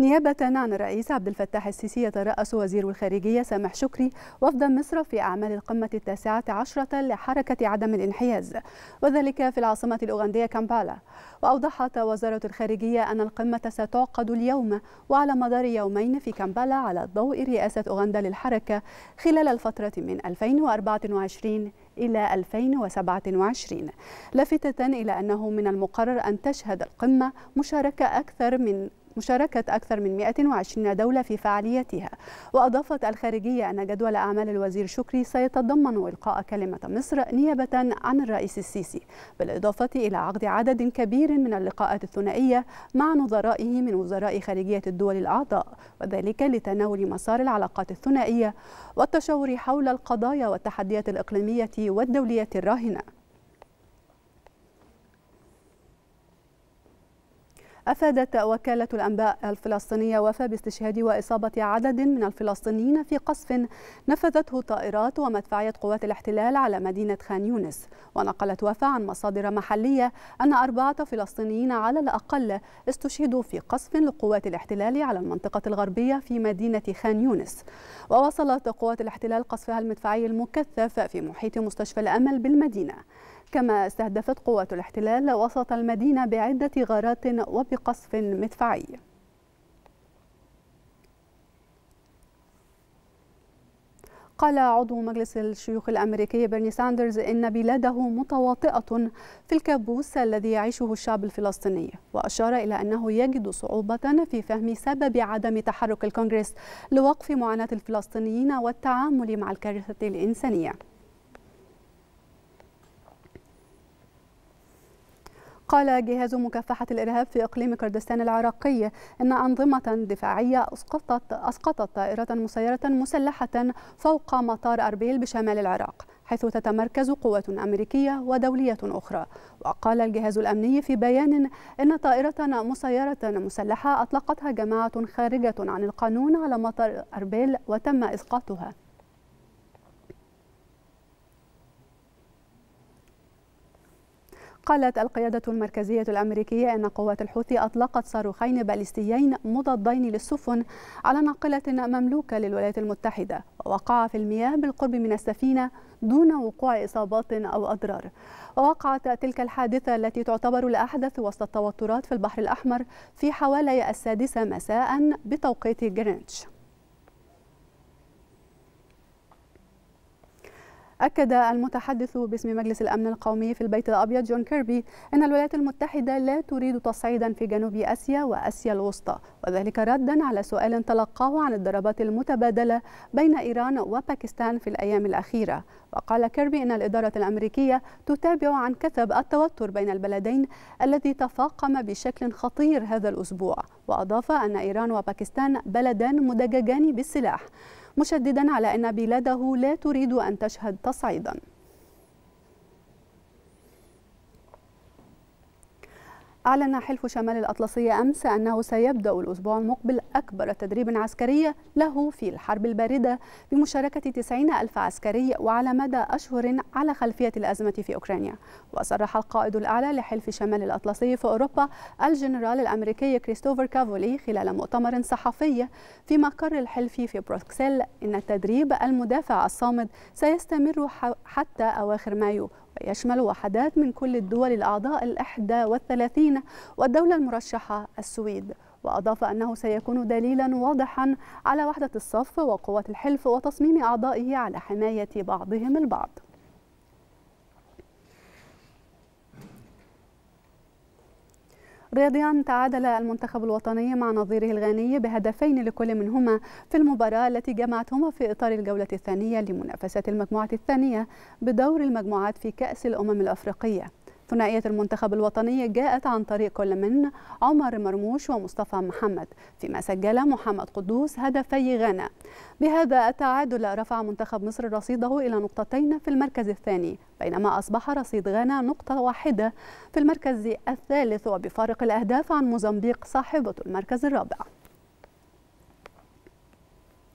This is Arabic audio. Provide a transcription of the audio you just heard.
نيابة عن الرئيس عبد الفتاح السيسي يترأس وزير الخارجية سامح شكري وفد مصر في أعمال القمة التاسعة عشرة لحركة عدم الانحياز وذلك في العاصمة الأوغندية كامبالا وأوضحت وزارة الخارجية أن القمة ستعقد اليوم وعلى مدار يومين في كامبالا على ضوء رئاسة أوغندا للحركة خلال الفترة من 2024 إلى 2027 لافتة إلى أنه من المقرر أن تشهد القمة مشاركة أكثر من مشاركة أكثر من 120 دولة في فعاليتها وأضافت الخارجية أن جدول أعمال الوزير شكري سيتضمن إلقاء كلمة مصر نيابة عن الرئيس السيسي بالإضافة إلى عقد عدد كبير من اللقاءات الثنائية مع نظرائه من وزراء خارجية الدول الأعضاء وذلك لتناول مسار العلاقات الثنائية والتشاور حول القضايا والتحديات الإقليمية والدولية الراهنة أفادت وكالة الأنباء الفلسطينية وفا باستشهاد وإصابة عدد من الفلسطينيين في قصف نفذته طائرات ومدفعية قوات الاحتلال على مدينة خان يونس ونقلت وفا عن مصادر محلية أن أربعة فلسطينيين على الأقل استشهدوا في قصف لقوات الاحتلال على المنطقة الغربية في مدينة خان يونس ووصلت قوات الاحتلال قصفها المدفعي المكثف في محيط مستشفى الأمل بالمدينة كما استهدفت قوات الاحتلال وسط المدينة بعدة غارات وبقصف مدفعي قال عضو مجلس الشيوخ الأمريكي بيرني ساندرز إن بلاده متواطئة في الكابوس الذي يعيشه الشعب الفلسطيني وأشار إلى أنه يجد صعوبة في فهم سبب عدم تحرك الكونغرس لوقف معاناة الفلسطينيين والتعامل مع الكارثة الإنسانية قال جهاز مكافحة الإرهاب في إقليم كردستان العراقي إن أنظمة دفاعية أسقطت, أسقطت طائرة مسيرة مسلحة فوق مطار أربيل بشمال العراق حيث تتمركز قوات أمريكية ودولية أخرى وقال الجهاز الأمني في بيان إن طائرة مسيرة مسلحة أطلقتها جماعة خارجة عن القانون على مطار أربيل وتم إسقاطها قالت القيادة المركزية الأمريكية أن قوات الحوثي أطلقت صاروخين باليستيين مضادين للسفن على ناقلة مملوكة للولايات المتحدة ووقع في المياه بالقرب من السفينة دون وقوع إصابات أو أضرار ووقعت تلك الحادثة التي تعتبر الأحدث وسط التوترات في البحر الأحمر في حوالي السادسة مساء بتوقيت جرينتش أكد المتحدث باسم مجلس الأمن القومي في البيت الأبيض جون كيربي أن الولايات المتحدة لا تريد تصعيدا في جنوب آسيا وآسيا الوسطى وذلك ردا على سؤال تلقاه عن الضربات المتبادلة بين إيران وباكستان في الأيام الأخيرة وقال كيربي أن الإدارة الأمريكية تتابع عن كثب التوتر بين البلدين الذي تفاقم بشكل خطير هذا الأسبوع وأضاف أن إيران وباكستان بلدان مدججان بالسلاح مشددا على أن بلاده لا تريد أن تشهد تصعيدا أعلن حلف شمال الأطلسي أمس أنه سيبدأ الأسبوع المقبل أكبر تدريب عسكري له في الحرب الباردة بمشاركة 90 ألف عسكري وعلى مدى أشهر على خلفية الأزمة في أوكرانيا وصرح القائد الأعلى لحلف شمال الأطلسي في أوروبا الجنرال الأمريكي كريستوفر كافولي خلال مؤتمر صحفي في مقر الحلف في بروكسل إن التدريب المدافع الصامد سيستمر حتى أواخر مايو يشمل وحدات من كل الدول الأعضاء الأحدى والثلاثين والدولة المرشحة السويد وأضاف أنه سيكون دليلا واضحا على وحدة الصف وقوة الحلف وتصميم أعضائه على حماية بعضهم البعض رياضيا تعادل المنتخب الوطني مع نظيره الغاني بهدفين لكل منهما في المباراة التي جمعتهما في إطار الجولة الثانية لمنافسات المجموعة الثانية بدور المجموعات في كأس الأمم الأفريقية ثنائية المنتخب الوطني جاءت عن طريق كل من عمر مرموش ومصطفى محمد فيما سجل محمد قدوس هدفي غانا بهذا التعادل رفع منتخب مصر رصيده إلى نقطتين في المركز الثاني بينما أصبح رصيد غانا نقطة واحدة في المركز الثالث وبفارق الأهداف عن موزمبيق صاحبة المركز الرابع